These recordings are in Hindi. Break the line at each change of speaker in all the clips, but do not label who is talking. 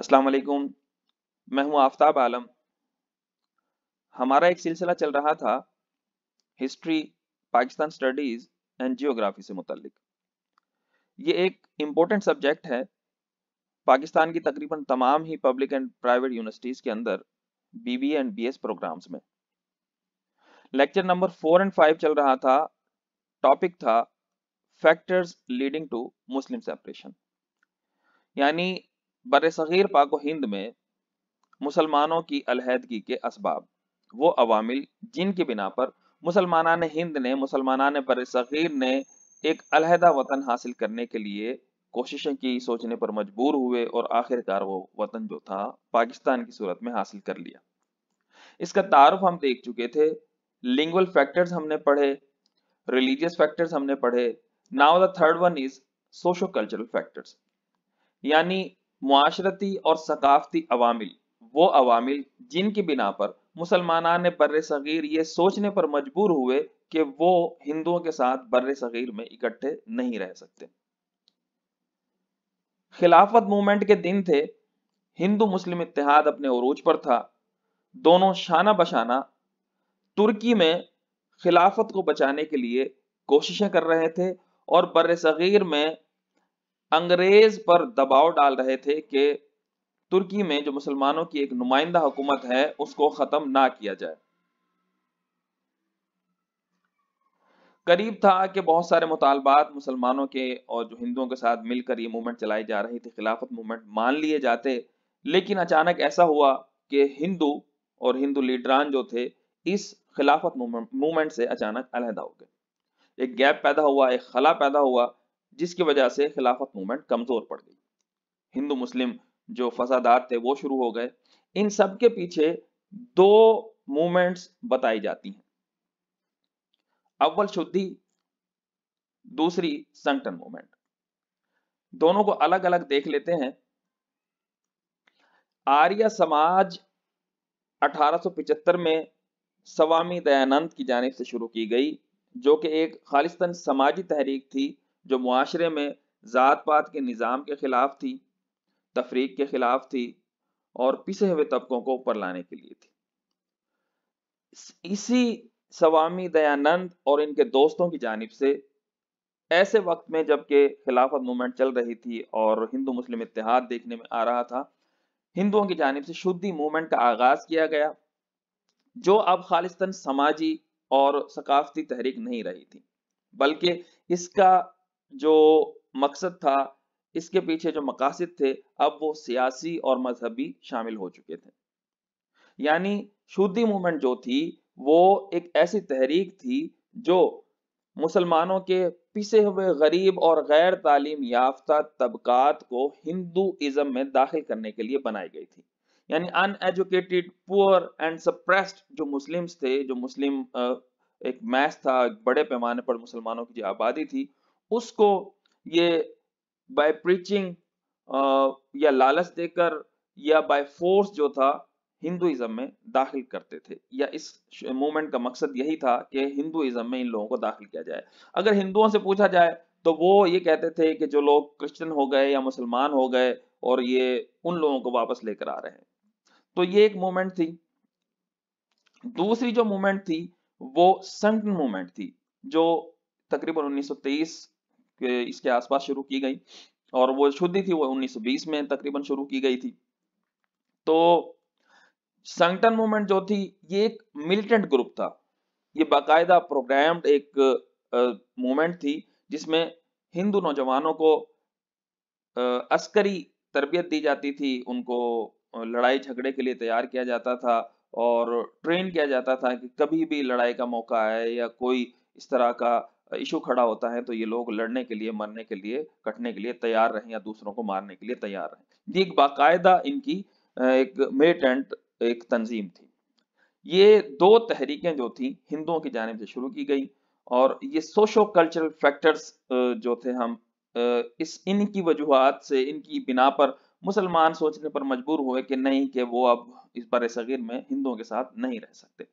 अस्सलाम वालेकुम मैं हूं आफ्ताब आलम हमारा एक सिलसिला चल रहा था history Pakistan studies and geography से मुतलिक ये एक इम्पोर्टेंट सब्जेक्ट है पाकिस्तान की तकरीबन तमाम ही पब्लिक एंड प्राइवेट यूनिवर्सिटीज के अंदर बीबीए एंड बीएस प्रोग्राम्स में lecture number four and five चल रहा था टॉपिक था factors leading to Muslim separation यानी बर सग़ीर पाक हिंद में मुसलमानों की अलहदगी के असबाब वो अवामिल जिनकी बिना पर ने हिंद ने ने बर सग़ीर ने एक अलहदा वतन हासिल करने के लिए कोशिशें की सोचने पर मजबूर हुए और आखिरकार वो वतन जो था पाकिस्तान की सूरत में हासिल कर लिया इसका तारफ हम देख चुके थे लिंगुअल फैक्टर्स हमने पढ़े रिलीजियस फैक्टर्स हमने पढ़े now the third one is socio cultural factors यानी माशरती और सकाफती अवामिल वो अवामिल जिनकी बिना पर मुसलमान बर सग़ीर ये सोचने पर मजबूर हुए कि वो हिंदुओं के साथ बर सग़ीर में इकट्ठे नहीं रह सकते खिलाफत मूवमेंट के दिन थे हिंदू मुस्लिम इतिहाद अपने अरूज पर था दोनों शाना बशाना तुर्की में खिलाफत को बचाने के लिए कोशिशें कर रहे थे और बर सग़ीर में अंग्रेज पर दबाव डाल रहे थे कि तुर्की में जो मुसलमानों की एक नुमाइंदा हुकूमत है उसको खत्म ना किया जाए करीब था कि बहुत सारे मुतालबात मुसलमानों के और जो हिंदुओं के साथ मिलकर ये मूवमेंट चलाई जा रही थी खिलाफत मूवमेंट मान लिए जाते लेकिन अचानक ऐसा हुआ कि हिंदू और हिंदू लीडरान जो थे इस खिलाफत मूवमेंट से अचानक अलहदा हो गए एक गैप पैदा हुआ एक खला पैदा हुआ जिसकी वजह से खिलाफत मूवमेंट कमजोर पड़ गई हिंदू मुस्लिम जो फसादार थे वो शुरू हो गए इन सब के पीछे दो मूवमेंट्स बताई जाती हैं अव्वल शुद्धि दूसरी संगठन मूवमेंट दोनों को अलग अलग देख लेते हैं आर्य समाज 1875 में स्वामी दयानंद की जानब से शुरू की गई जो कि एक खालिस्तान समाजी तहरीक थी जो माशरे में ज़ात पात के निज़ाम के ख़िलाफ़ थी तफरीक के ख़िलाफ़ थी और पिसे हुए तबकों को ऊपर लाने के लिए थी इसी सवामी दयानंद और इनके दोस्तों की जानब से ऐसे वक्त में जबकि खिलाफत मूवमेंट चल रही थी और हिंदू मुस्लिम इतिहाद देखने में आ रहा था हिंदुओं की जानब से शुद्धि मूवमेंट का आगाज किया गया जो अब खालिस्तन समाजी और सकाफती तहरीक नहीं रही थी बल्कि इसका जो मकसद था इसके पीछे जो मकासद थे अब वो सियासी और मजहबी शामिल हो चुके थे यानी शुद्धि मूवमेंट जो थी वो एक ऐसी तहरीक थी जो मुसलमानों के पिसे हुए गरीब और गैर तालीम याफ्ता तबकात को हिंदूइज्म में दाखिल करने के लिए बनाई गई थी यानी अनएजुकेटेड पुअर एंड सप्रेस्ड जो मुस्लिम्स थे जो मुस्लिम एक मैस था बड़े पैमाने पर मुसलमानों की जो आबादी थी उसको ये बाय प्रीचिंग या लालच देकर या बाय फोर्स जो था हिंदुइज्म में दाखिल करते थे या इस मूवमेंट का मकसद यही था कि हिंदुइज्म में इन लोगों को दाखिल किया जाए अगर हिंदुओं से पूछा जाए तो वो ये कहते थे कि जो लोग क्रिश्चियन हो गए या मुसलमान हो गए और ये उन लोगों को वापस लेकर आ रहे हैं तो ये एक मूवमेंट थी दूसरी जो मूवमेंट थी वो संगठन मूवमेंट थी जो तकरीबन इसके आसपास शुरू की गई और वो शुद्धि थी वो 1920 में तकरीबन शुरू की गई थी तो संगठन मूवमेंट जो थी ये एक मिलिटेंट ग्रुप था ये बाकायदा प्रोग्राम्ड एक मूवमेंट थी जिसमें हिंदू नौजवानों को अस्करी तरबियत दी जाती थी उनको लड़ाई झगड़े के लिए तैयार किया जाता था और ट्रेन किया जाता था कि कभी भी लड़ाई का मौका आए या कोई इस तरह का इशू खड़ा होता है तो ये लोग लड़ने के लिए मरने के लिए कटने के लिए तैयार रहें या दूसरों को मारने के लिए तैयार रहें ये एक बाकायदा इनकी एक मिलिटेंट एक तंजीम थी ये दो तहरीकें जो थी हिंदुओं की जानब से शुरू की गई और ये सोशो कल्चरल फैक्टर्स जो थे हम इस इनकी वजूहत से इनकी बिना पर मुसलमान सोचने पर मजबूर हुए कि नहीं कि वो अब इस बर सगीर में हिंदुओं के साथ नहीं रह सकते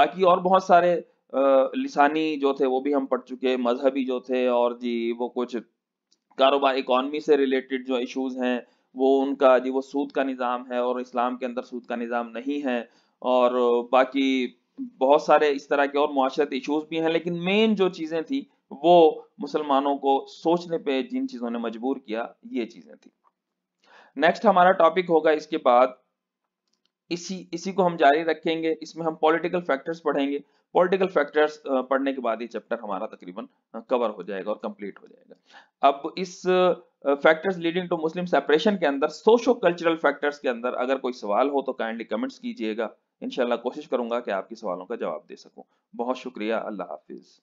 बाकी और बहुत सारे लिसानी जो थे वो भी हम पढ़ चुके हैं मजहबी जो थे और जी वो कुछ कारोबार इकॉनमी से रिलेटेड जो इश्यूज़ हैं वो उनका जी वो सूद का निज़ाम है और इस्लाम के अंदर सूद का निज़ाम नहीं है और बाकी बहुत सारे इस तरह के और माशरती इशूज़ भी हैं लेकिन मेन जो चीज़ें थी वो मुसलमानों को सोचने पर जिन चीज़ों ने मजबूर किया ये चीज़ें थी नेक्स्ट हमारा टॉपिक होगा इसके बाद इसी इसी को हम जारी रखेंगे इसमें हम पॉलिटिकल फैक्टर्स पढ़ेंगे पॉलिटिकल फैक्टर्स पढ़ने के बाद ये चैप्टर हमारा तकरीबन कवर हो जाएगा और कंप्लीट हो जाएगा अब इस factors leading to Muslim separation के अंदर सोशो कल्चरल फैक्टर्स के अंदर अगर कोई सवाल हो तो काइंडली कमेंट्स कीजिएगा इनशाला कोशिश करूंगा कि आपके सवालों का जवाब दे सकूं बहुत शुक्रिया अल्लाह हाफिज़